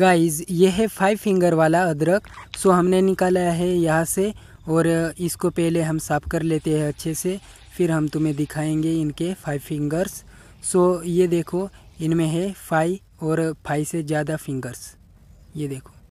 guys ये है five finger वाला अदरक सो हमने निकाला है यहाँ से और इसको पहले हम साफ़ कर लेते हैं अच्छे से फिर हम तुम्हें दिखाएंगे इनके फाइव फिंगर्स सो ये देखो इनमें है फाइव और फाइव से ज़्यादा फिंगर्स ये देखो